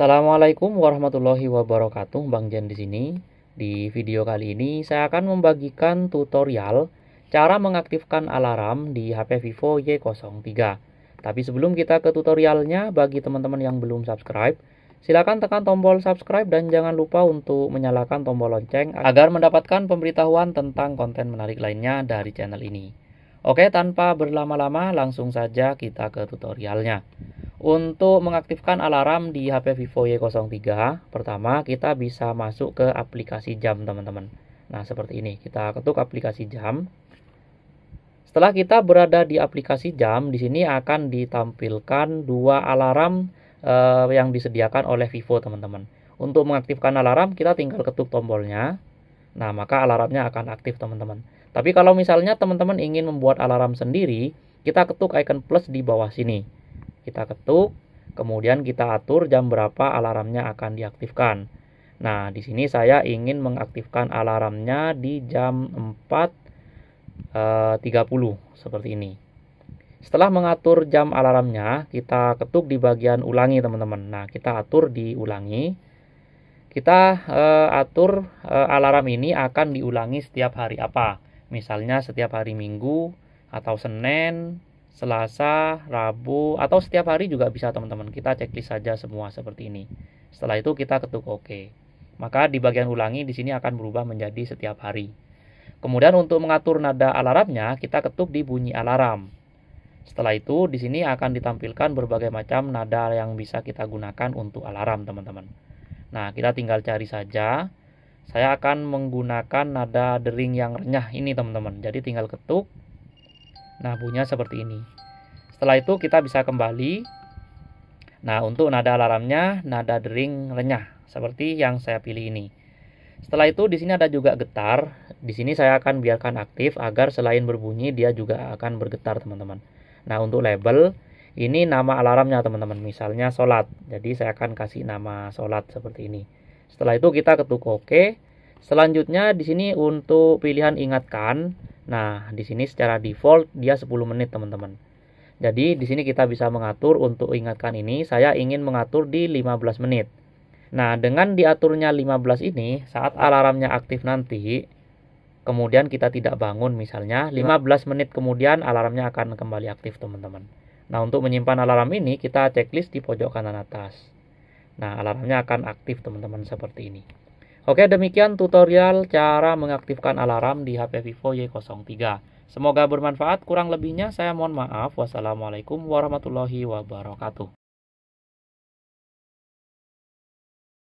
Assalamualaikum warahmatullahi wabarakatuh, Bang Jen di sini. Di video kali ini saya akan membagikan tutorial cara mengaktifkan alarm di HP Vivo Y03. Tapi sebelum kita ke tutorialnya, bagi teman-teman yang belum subscribe, silakan tekan tombol subscribe dan jangan lupa untuk menyalakan tombol lonceng agar mendapatkan pemberitahuan tentang konten menarik lainnya dari channel ini. Oke, tanpa berlama-lama langsung saja kita ke tutorialnya. Untuk mengaktifkan alarm di HP Vivo Y03, pertama kita bisa masuk ke aplikasi jam, teman-teman. Nah, seperti ini. Kita ketuk aplikasi jam. Setelah kita berada di aplikasi jam, di sini akan ditampilkan dua alarm eh, yang disediakan oleh Vivo, teman-teman. Untuk mengaktifkan alarm, kita tinggal ketuk tombolnya. Nah, maka alarmnya akan aktif, teman-teman. Tapi kalau misalnya teman-teman ingin membuat alarm sendiri, kita ketuk icon plus di bawah sini kita ketuk, kemudian kita atur jam berapa alarmnya akan diaktifkan. Nah, di sini saya ingin mengaktifkan alarmnya di jam 4.30 eh, seperti ini. Setelah mengatur jam alarmnya, kita ketuk di bagian ulangi, teman-teman. Nah, kita atur di ulangi. Kita e, atur e, alarm ini akan diulangi setiap hari apa. Misalnya setiap hari Minggu atau Senin Selasa, Rabu, atau setiap hari juga bisa teman-teman. Kita checklist saja semua seperti ini. Setelah itu kita ketuk OK. Maka di bagian ulangi di sini akan berubah menjadi setiap hari. Kemudian untuk mengatur nada alarmnya, kita ketuk di bunyi alarm. Setelah itu di sini akan ditampilkan berbagai macam nada yang bisa kita gunakan untuk alarm, teman-teman. Nah, kita tinggal cari saja. Saya akan menggunakan nada dering yang renyah ini, teman-teman. Jadi tinggal ketuk Nah, bunyinya seperti ini. Setelah itu kita bisa kembali. Nah, untuk nada alarmnya nada dering renyah seperti yang saya pilih ini. Setelah itu di sini ada juga getar. Di sini saya akan biarkan aktif agar selain berbunyi dia juga akan bergetar, teman-teman. Nah, untuk label ini nama alarmnya, teman-teman. Misalnya solat. Jadi saya akan kasih nama solat seperti ini. Setelah itu kita ketuk oke. OK. Selanjutnya di sini untuk pilihan ingatkan Nah, di sini secara default dia 10 menit, teman-teman. Jadi, di sini kita bisa mengatur untuk ingatkan ini, saya ingin mengatur di 15 menit. Nah, dengan diaturnya 15 ini, saat alarmnya aktif nanti, kemudian kita tidak bangun misalnya, 15 menit kemudian alarmnya akan kembali aktif, teman-teman. Nah, untuk menyimpan alarm ini, kita checklist di pojok kanan atas. Nah, alarmnya akan aktif, teman-teman, seperti ini. Oke, demikian tutorial cara mengaktifkan alarm di HP Vivo Y03. Semoga bermanfaat, kurang lebihnya saya mohon maaf. Wassalamualaikum warahmatullahi wabarakatuh.